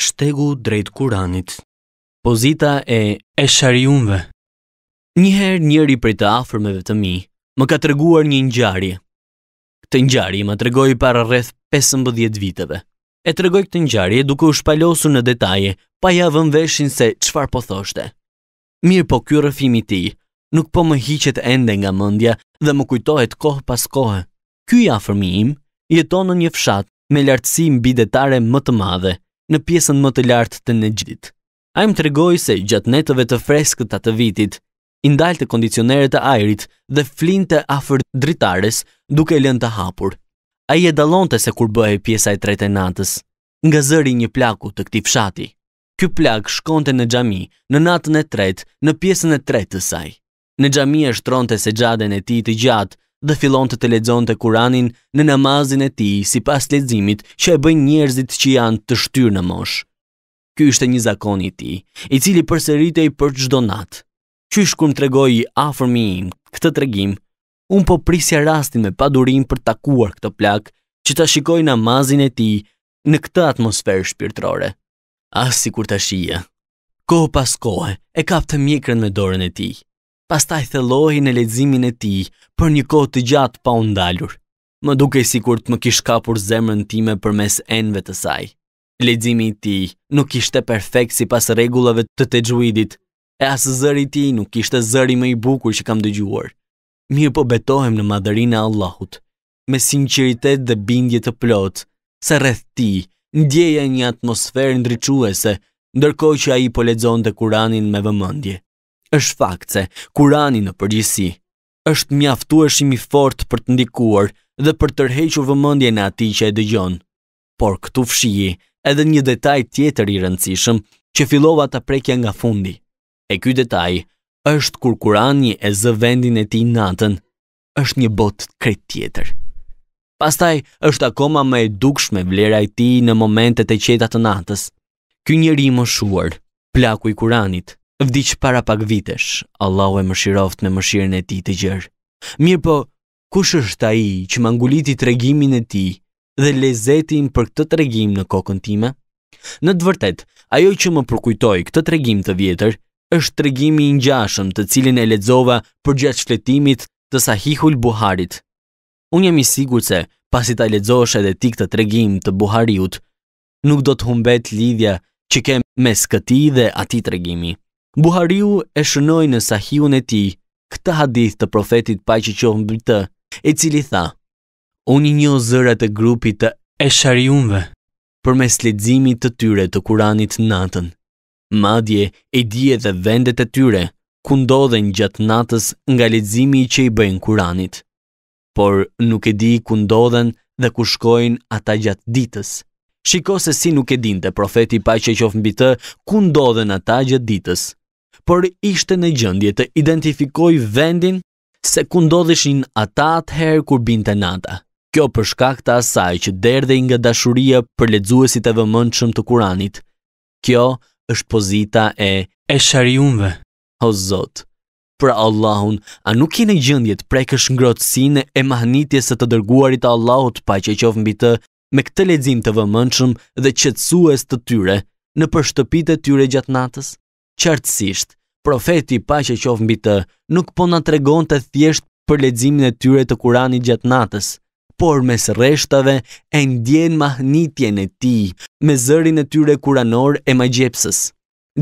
shtegu drejt kuranit. Pozita e e shariunve Njëherë njëri prej të afrmeve të mi, më ka të reguar një njarje. Këtë njarje më të regoj para rreth 15 viteve. E të regoj këtë njarje duke u shpalosu në detaje, pa ja veshin se qfar po thoshte. Mirë po kjo rëfimi ti, nuk po më hiqet ende nga mëndja dhe më kujtohet kohë pas kohë. Ky afërmi im jeton në një fshat me lartësi mbi detare më të madhe, në pjesën më të lartë të A Ai më tregoi se gjatë netëve të freskëta të vitit, i ndalte kondicionerët e ajrit dhe flinte afër dritares duke lënë të hapur. Ai e dallonte se kur bëhej pjesa e tretë e natës, nga zëri një plaku të këtij fshati. Ky plak shkonte në xhami në natën e tretë, në pjesën e tretë të saj. Në xhami e shtronte sejadën e tij të gjatë dhe fillon të të ledzon të kuranin në namazin e ti si pas ledzimit që e bëjnë njerëzit që janë të shtyrë në mosh. Ky është një zakon i ti, i cili përseritej për çdo natë. Qysh është kur tregoi i mi im këtë tregim, un po prisja rastin me padurim për të takuar këtë plak që ta shikoj namazin e ti në këtë atmosferë shpirtërore. As ah, sikur ta shia. Ko pas kohe e kap të mjekrën me dorën e tij pastaj thellohi në leximin e tij për një kohë të gjatë pa u ndalur. Më dukej sikur të më kishte kapur zemrën time përmes enëve të saj. Leximi i tij nuk ishte perfekt sipas rregullave të gjuidit, e as zëri i tij nuk ishte zëri më i bukur që kam dëgjuar. Mirë po betohem në madherin e Allahut, me sinqeritet dhe bindje të plot, se rreth ti ndjeja një atmosferë ndryquese, ndërkohë që ai po lexonte Kur'anin me vëmendje është fakt se Kurani në përgjithësi është mjaftueshëm i fortë për të ndikuar dhe për tërhequr vëmendjen e atij që e dëgjon. Por këtu fshihi edhe një detaj tjetër i rëndësishëm që fillova ta prekja nga fundi. E ky detaj është kur Kurani e zë vendin e tij natën, është një bot krejt tjetër. Pastaj është akoma më e dukshme vlera e tij në momentet e qeta të natës. Ky njeri i moshuar, plaku i Kuranit, Vdiqë para pak vitesh, Allahu e mëshiroft me mëshirën e ti të gjërë. Mirë po, kush është ta i që më anguliti të regimin e ti dhe lezetin për këtë të regim në kokën time? Në të vërtet, ajo që më përkujtoj këtë të regim të vjetër, është të regimi i njashëm të cilin e ledzova për gjatë shletimit të sahihull Buharit. Unë jam i sigur se, pasi ta ledzosh edhe ti këtë të regim të Buhariut, nuk do të humbet lidhja që kem mes këti dhe ati të regimi. Buhariu e shënoj në sahihun e ti këta hadith të profetit pa që qohën bërë të, e cili tha, unë i një zërat e grupit të e shariunve për mes ledzimit të tyre të kuranit natën. Madje e dje dhe vendet e tyre ku ndodhen gjatë natës nga ledzimi që i bëjnë kuranit, por nuk e di ku ndodhen dhe ku shkojnë ata gjatë ditës. Shiko se si nuk e din të profeti pa që qofë mbi të, ku ndodhen ata gjatë ditës për ishte në gjëndje të identifikoj vendin se ku ndodhishin ata atëherë kur binte nata. Kjo për shkak të asaj që derdhe nga dashuria për ledzuesit e vëmendshëm të Kuranit. Kjo është pozita e e shariumve. O Zot, për Allahun, a nuk jeni gjendje të prekësh ngrohtësinë e mahnitjes së të dërguarit të Allahut pa që qof mbi të me këtë lexim të vëmendshëm dhe qetësues të tyre në për e tyre gjatë natës? Qartësisht, profeti paqja qof mbi të, nuk po na regon të thjesht për leximin e tyre të Kuranit gjatë natës, por mes rreshtave e ndjen mahnitjen e tij me zërin e tyre kuranor e magjepsës.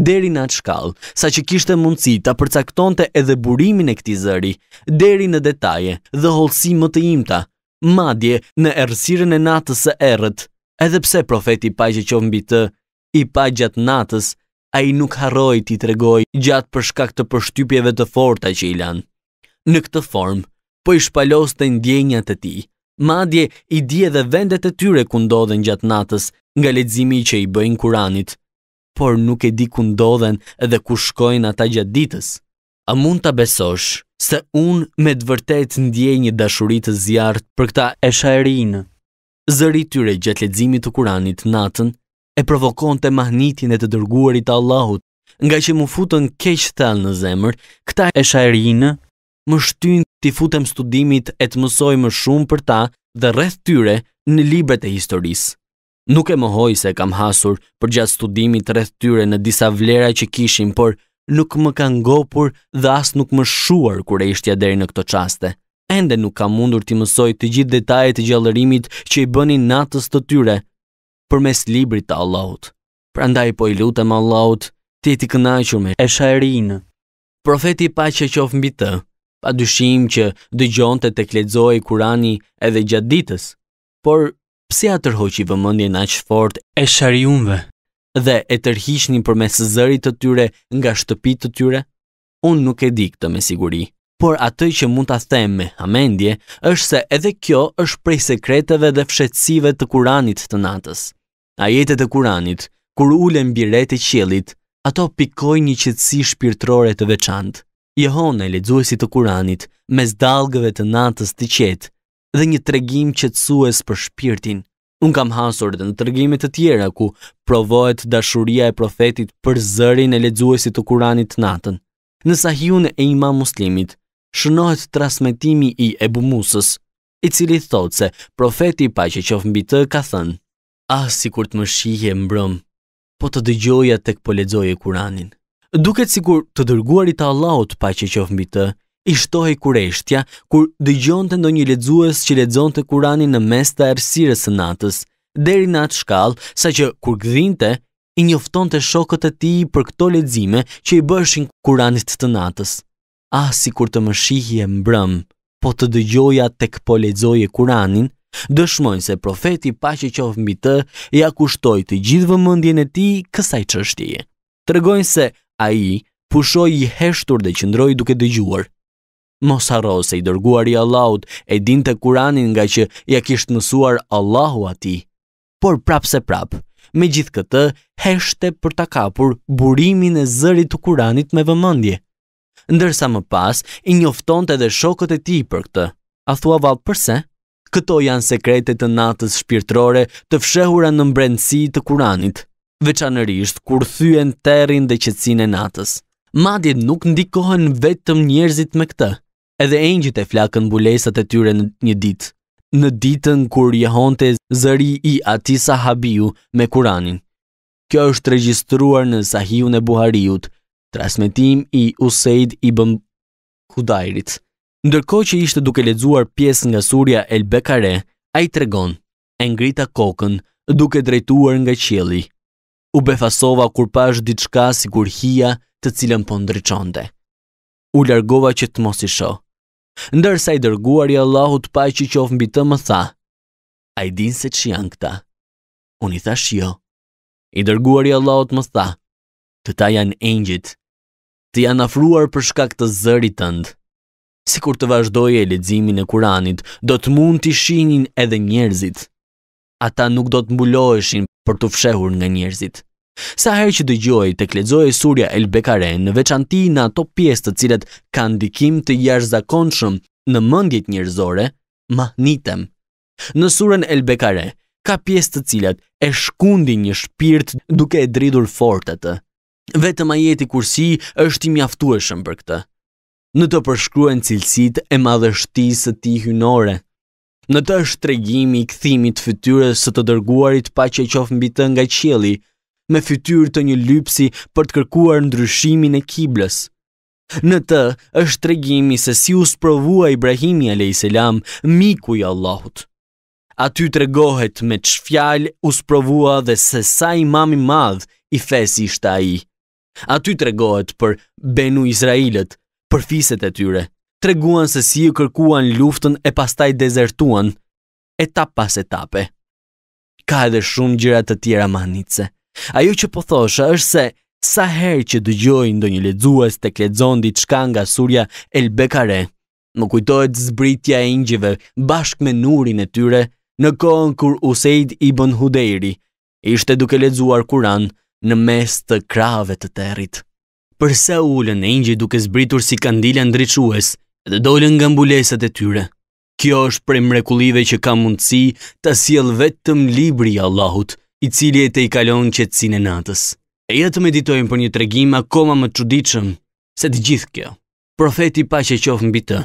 Deri në atë shkallë, sa që kishte mundësi ta përcaktonte edhe burimin e këtij zëri, deri në detaje dhe holësi më të imta, madje në errësirën e natës e erët, edhe pse profeti paqja qof mbi të i pa gjatë natës a i nuk haroj t'i tregoj gjatë për shkak të përshtypjeve të forta që i lanë. Në këtë formë, po i shpalos të ndjenjat e ti, madje i di edhe vendet e tyre ku ndodhen gjatë natës nga ledzimi që i bëjnë kuranit, por nuk e di ku ndodhen edhe ku shkojnë ata gjatë ditës. A mund të besosh se unë me dëvërtet ndjenjë dashurit të zjartë për këta esha e rinë? Zëri tyre gjatë ledzimi të kuranit natën, e provokon të mahnitin e të dërguarit të Allahut, nga që mu futën keq thënë në zemër, këta e shajrinë, më shtynë t'i futëm studimit e të mësoj më shumë për ta dhe rreth tyre në libret e historisë. Nuk e më hoj se kam hasur për gjatë studimit rreth tyre në disa vlera që kishim, por nuk më kanë ngopur dhe asë nuk më shuar kure ishtja deri në këto qaste. Ende nuk kam mundur t'i mësoj të gjithë detajet të gjallërimit që i bënin natës të tyre për mes librit të Allahut. Pra ndaj po i lutëm Allahut, ti ti kënaqur me e shairinë. Profeti pa që qofë mbi të, pa dyshim që dë gjonë të të kledzoj kurani edhe gjatë ditës, por pse a tërhoqi vëmëndje në që fort e shariunve dhe e tërhishni për mes zërit të tyre nga shtëpit të tyre? Unë nuk e di këtë me siguri, por atë që mund të them me hamendje është se edhe kjo është prej sekreteve dhe fshetsive të kuranit të natës. Ajetet e Kuranit, kur ulen mbi rreth e qiellit, ato pikojnë një qetësi shpirtërore të veçantë. Jehona, lexuesi të Kuranit, mes dallgëve të natës të qetë dhe një tregim qetësues për shpirtin. Unë kam hasur edhe në tregime të tjera ku provohet dashuria e profetit për zërin e lexuesit të Kuranit natën. Në Sahihun e Imam Muslimit shënohet transmetimi i Ebu Musës, i cili thotë se profeti paqja qof mbi të ka thënë: ah si kur të më shihje mbrëm, po të dëgjoja tek po ledzoje kuranin. Duket si kur të dërguarit të Allahut pa që qofë mbi të, ishtohi kureshtja kur dëgjon të ndonjë ledzues që ledzon të kuranin në mes të ersirës së natës, deri në atë shkall, sa që kur gdhinte, i njofton të shokët e ti për këto ledzime që i bëshin kuranit të natës. Ah, si kur të më shihje mbrëm, po të dëgjoja tek po ledzoje kuranin, dëshmojnë se profeti pa që qovë mbi të ja kushtoj të gjithë vëmëndjen e ti kësaj Të Tërgojnë se a i pushoj i heshtur dhe qëndroj duke dëgjuar. Mos haro se i dërguar i Allahut e din të kuranin nga që ja kishtë mësuar Allahu ati. Por prap se prap, me gjithë këtë, heshte për të kapur burimin e zërit të kuranit me vëmëndje. Ndërsa më pas, i njofton të edhe shokët e ti për këtë. A thua valë përse? Këto janë sekretet të natës shpirtrore të fshehura në mbrendësi të Kuranit, veçanërisht kur thyen terrin dhe qetësinë e natës. Madje nuk ndikohen vetëm njerëzit me këtë. Edhe engjët e flakën mbulesat e tyre në një ditë, në ditën kur jehonte zëri i ati sahabiu me Kuranin. Kjo është regjistruar në sahiu e Buhariut, trasmetim i Useid i Bëm Kudajrit. Ndërko që ishte duke ledzuar pjesë nga surja El Bekare, a i tregon, e ngrita kokën, duke drejtuar nga qieli. U befasova kur pash diçka si kur hia të cilën po ndryqonde. U largova që të mos i sho. Ndërsa i dërguar i Allahut pa që qofë mbi të më tha, a i din se që janë këta. Unë i thash jo. I dërguar i Allahut më tha, të ta janë engjit, të janë afruar për shkak të zërit tëndë si kur të vazhdoj e ledzimin e kuranit, do të mund të ishinin edhe njerëzit. Ata nuk do të mbuloheshin për të fshehur nga njerëzit. Sa herë që dëgjoj të kledzoj e surja El Bekare në veçanti në ato pjesë të cilet ka ndikim të jarëzakonshëm në mëndjet njerëzore, ma nitem. Në surën El Bekare, ka pjesë të cilat e shkundi një shpirt duke e dridur fort atë. Vetëm ajeti kursi është i mjaftueshëm për këtë në të përshkruen cilësit e madhështisë të ti hynore. Në të është tregimi i këthimit fytyrës së të dërguarit pa që e qofë mbi të nga qjeli, me fytyrë të një lypsi për të kërkuar në e kiblës. Në të është tregimi se si u sprovua Ibrahimi a.s. miku i Allahut. A ty të regohet me që u sprovua dhe se sa i mami madh i fesi a i. A ty të regohet për benu Izraelet përfiset e tyre, treguan se si e kërkuan luftën e pastaj dezertuan, etap pas etape. Ka edhe shumë gjëra të tjera manitse. Ajo që po thosha është se sa herë që dëgjoj ndonjë lexues të lexon diçka nga surja El Bekare, më kujtohet zbritja e ingjëve bashkë me nurin e tyre në kohën kur Usaid ibn Hudejri ishte duke lexuar Kur'an në mes të krave të territ përsa ullën e ingje duke zbritur si kandila ndryques dhe dollën nga mbulesat e tyre. Kjo është prej mrekulive që ka mundësi të siel vetëm libri Allahut, i cili e te i kalon qëtësin e natës. E jetë meditojnë për një tregim akoma më qudichëm se të gjithë kjo. Profeti pa që qofë mbi të,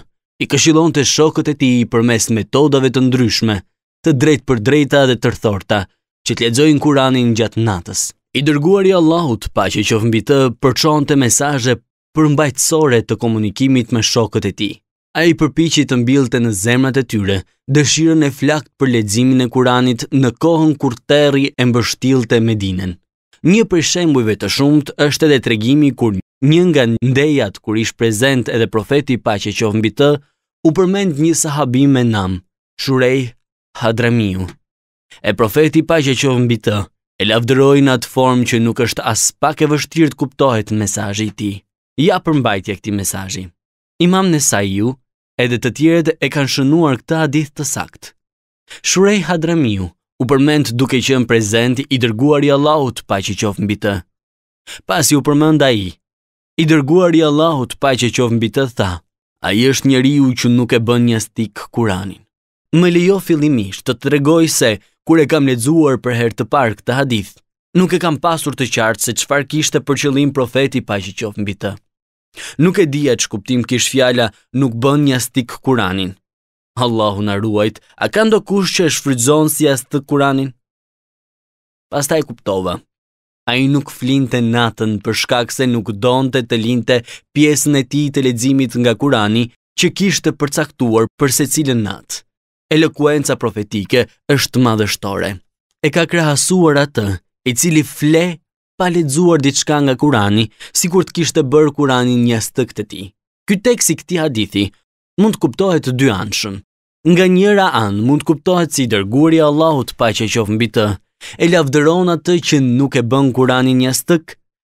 i këshilon të shokët e ti i përmes metodave të ndryshme, të drejt për drejta dhe tërthorta, që të ledzojnë kuranin gjatë natës. I dërguari Allahut, paqja qof mbi të, përçonte mesazhe mbajtësore të komunikimit me shokët e tij. Ai përpiqi të mbillte në zemrat e tyre dëshirën e flakt për leximin e Kuranit në kohën kur teri e mbështillte Medinën. Një prej shembujve të shumtë është edhe tregimi kur një nga ndejat kur ish prezent edhe profeti paqja që mbi të, u përmend një sahabi me nam, Shurej Hadramiu. E profeti paqja që mbi të, e lavdërojnë atë formë që nuk është as pak e vështirë të kuptohet në mesajë i ti. Ja përmbajtje e këti mesajë. Imam në saj edhe të tjered e kanë shënuar këta adith të sakt. Shurej Hadramiu, u përmend duke që në prezent i dërguar i Allahut pa që mbi të. Pas i u përmend ai, i, i dërguar i Allahut pa që mbi të tha, a është njeriu që nuk e bën një stik kuranin. Më lejo fillimisht të të regoj se kur e kam lexuar për herë të parë këtë hadith. Nuk e kam pasur të qartë se çfarë kishte për qëllim profeti paqja qof mbi të. Nuk e dija që kuptim kish fjalla nuk bën një astik kuranin. Allahu në ruajt, a ka ndo kush që e shfrydzon si as të kuranin? ta e kuptova. A i nuk flinte natën për shkak se nuk donte të linte pjesën e ti të ledzimit nga kurani që kishte përcaktuar për se cilën natë elokuenca profetike është madhështore. E ka krahasuar atë, i cili fle pa lexuar diçka nga Kurani, sikur të kishte bërë Kurani një stëk të tij. Ky tekst i këtij hadithi mund të kuptohet të dy anshëm. Nga njëra anë mund të kuptohet si dërguri i Allahut pa që qof mbi të, e lavdëron atë që nuk e bën Kurani një stëk,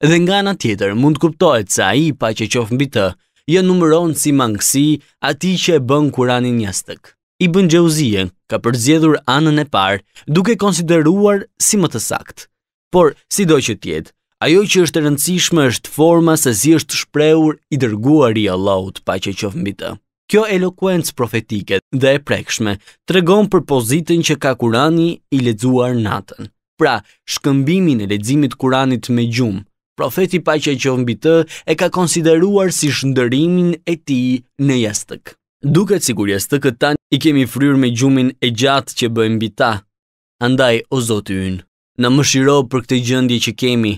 dhe nga ana tjetër mund të kuptohet se ai pa që qof mbi të, jo numëron si mangësi atij që e bën Kurani një stëk i bën gjeuzie ka përzjedhur anën e parë duke konsideruar si më të sakt. Por, si do që tjetë, ajo që është e rëndësishme është forma se si është shprehur i dërguar i Allahut pa që qëfë mbi të. Kjo elokuencë profetike dhe e prekshme tregon për pozitën që ka kurani i ledzuar natën. Pra, shkëmbimin e ledzimit kuranit me gjumë, Profeti pa që mbi të e ka konsideruar si shëndërimin e ti në jastëk. Duket si kur jes të këtë tanë i kemi fryrë me gjumin e gjatë që bëjmë bita. Andaj, o zotë yn, në më shiro për këtë gjëndje që kemi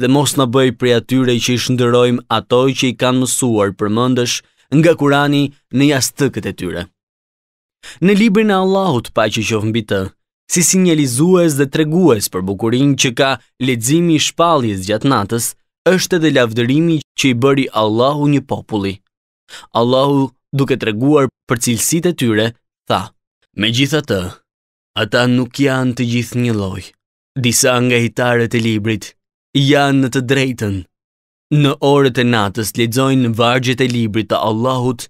dhe mos në bëj për atyre që i shëndërojmë atoj që i kanë mësuar për mëndësh nga kurani në jas të këtë tyre. Në librin në Allahut pa që qofë mbi të, si sinjalizues dhe tregues për bukurin që ka ledzimi i shpaljes gjatë natës, është edhe lavdërimi që i bëri Allahu një populli. Allahu duke të reguar për cilësit e tyre, tha. Me gjitha të, ata nuk janë të gjithë një loj. Disa nga hitarët e librit janë në të drejtën. Në orët e natës ledzojnë vargjet e librit të Allahut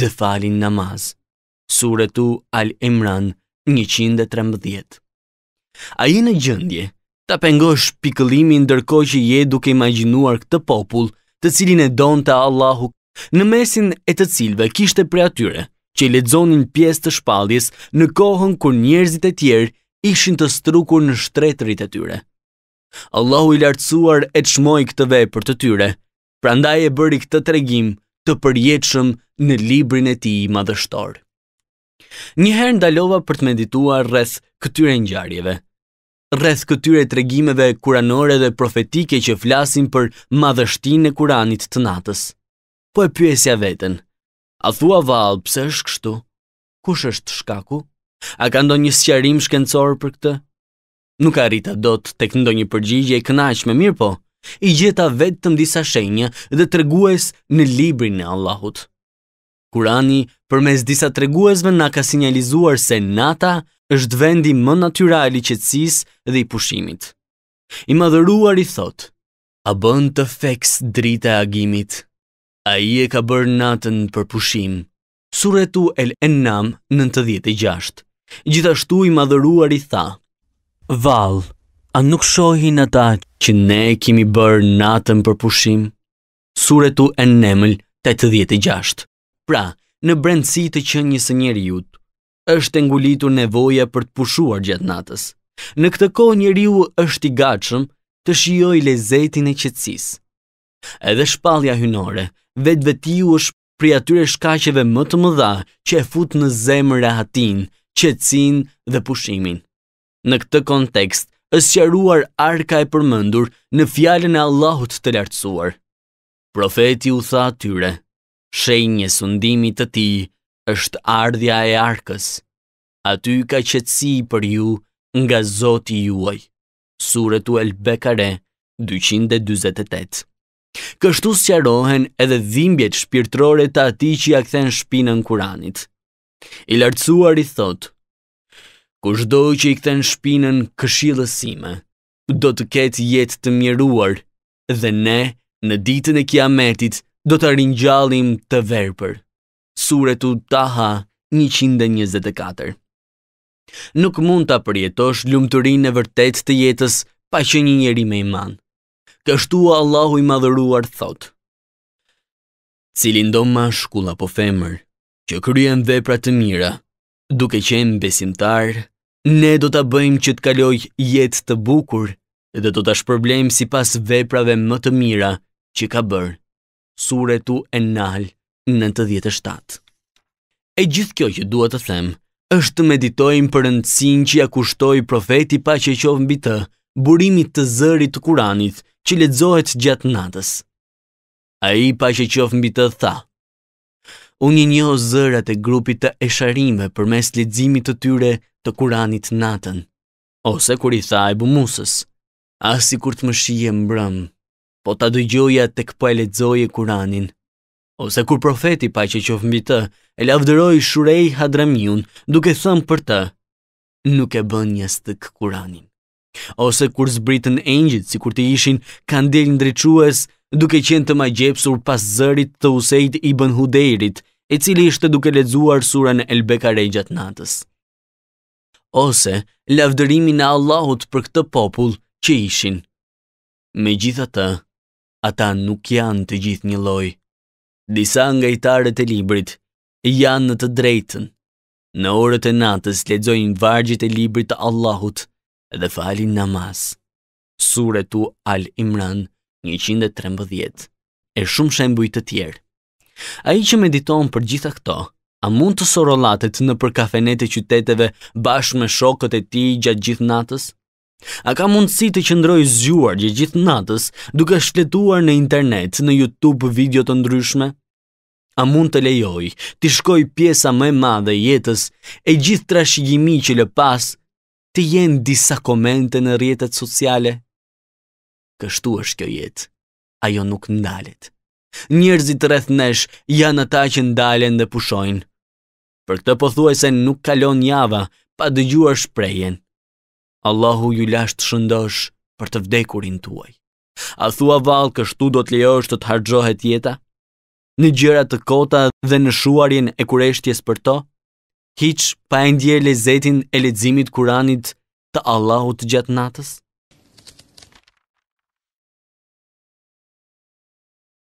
dhe falin namaz. Suretu Al-Imran 113 A i në gjëndje, ta pengosh pikëlimin dërko që je duke imaginuar këtë popull të cilin e donë të Allahu në mesin e të cilve kishte prej atyre, që i ledzonin pjesë të shpaldis në kohën kër njerëzit e tjerë ishin të strukur në shtretërit e tyre. Allahu i lartësuar e të shmoj këtë vej për të tyre, pra ndaj e bëri këtë të regim të përjetëshëm në librin e ti i madhështor. Njëherë ndalova për të medituar rreth këtyre njarjeve, rreth këtyre të regimeve kuranore dhe profetike që flasin për madhështin e kuranit të natës po e pyesja veten. A thua val, pse është kështu? Kush është shkaku? A ka ndo një sëqarim shkencor për këtë? Nuk arrita dot të këndo një përgjigje e kënaq me mirë po, i gjeta vetë të shenja dhe të regues në librin e Allahut. Kurani, për mes disa të reguesve nga ka sinjalizuar se nata është vendi më natyral i qëtsis dhe i pushimit. I madhëruar i thot, a bënd të feks drita agimit. A i e ka bërë natën për pushim. Suretu el ennam 96. Gjithashtu i madhëruar i tha, Val, a nuk shohin ata që ne kemi bërë natën për pushim? Suretu djetë nemëll 86. Pra, në brendësi të që njësë njeri jutë, është e ngulitur nevoja për të pushuar gjatë natës. Në këtë kohë njeriu është i gatshëm të shijojë lezetin e qetësisë. Edhe shpalja hynore, vetë veti u është pri atyre shkacheve më të mëdha që e fut në zemë rahatin, qetsin dhe pushimin. Në këtë kontekst, është qaruar arka e përmëndur në fjallën e Allahut të lartësuar. Profeti u tha atyre, shenjë një sundimi të ti është ardhja e arkës. Aty ka qetsi për ju nga zoti juaj. Suretu el Bekare, 228. Kështu sqarohen edhe dhimbjet shpirtërore të atij që ia kthen shpinën Kuranit. I lartësuar i thot: Kushdo që i kthen shpinën këshillës sime, do të ketë jetë të miruar dhe ne në ditën e Kiametit do të ringjallim të verpër. Suretu Taha 124. Nuk mund ta përjetosh lumturinë e vërtetë të jetës pa që një njeri me iman kështu Allahu i madhëruar thot. Cilin do mashkull apo femër që kryen vepra të mira, duke qenë besimtar, ne do ta bëjmë që të kaloj jetë të bukur dhe do ta shpërblejmë sipas veprave më të mira që ka bërë. Suretu En-Nahl 97. E gjithë kjo që duhet të them është të meditojmë për rëndësinë që ja kushtoi profeti paqja qof mbi të, burimit të zërit të Kuranit, që ledzohet gjatë natës. A i pa që qofë mbi të tha. Unë një njo zërat e grupit të esharime për mes ledzimit të tyre të kuranit natën, ose kur i tha e bumusës, asi kur të më shije mbrëm, po ta dëgjoja të këpa po e ledzoje kuranin, ose kur profeti pa që qofë mbi të, e lavdëroj shurej hadramjun duke thëmë për të, nuk e bën një stëk kuranin ose kur zbritën engjit, si kur të ishin kandil në dreques, duke qenë të gjepsur pas zërit të usejt i bën huderit, e cili ishte duke ledzuar surën El Bekare gjatë natës. Ose, lavdërimin në Allahut për këtë popull që ishin. Me gjitha të, ata nuk janë të gjithë një loj. Disa nga i tarët e librit janë në të drejtën. Në orët e natës lexojnë vargjit e librit të Allahut, dhe fali namaz. Sure tu al imran 113 e shumë shembuj të tjerë. A i që mediton për gjitha këto, a mund të sorolatet në për e qyteteve bashkë me shokët e ti gjatë gjithë natës? A ka mundësi të qëndrojë zgjuar gjatë gjithë natës duke shletuar në internet, në YouTube video të ndryshme? A mund të lejoj, të shkoj pjesa më e madhe jetës e gjithë trashigimi që lë pasë të jenë disa komente në rjetët sociale. Kështu është kjo jetë, ajo nuk ndalit. Njerëzit rreth nesh janë ata që ndalen dhe pushojnë. Për këtë po thuaj se nuk kalon java pa dëgjuar shprehjen. Allahu ju lasht shëndosh për të vdekurin tuaj. A thua vallë kështu do të lejohesh të të hargjohet jeta në gjëra të kota dhe në shuarjen e kureshtjes për to? Hiç pa ndjerë lezetin e leximit Kuranit të Allahut gjatë natës?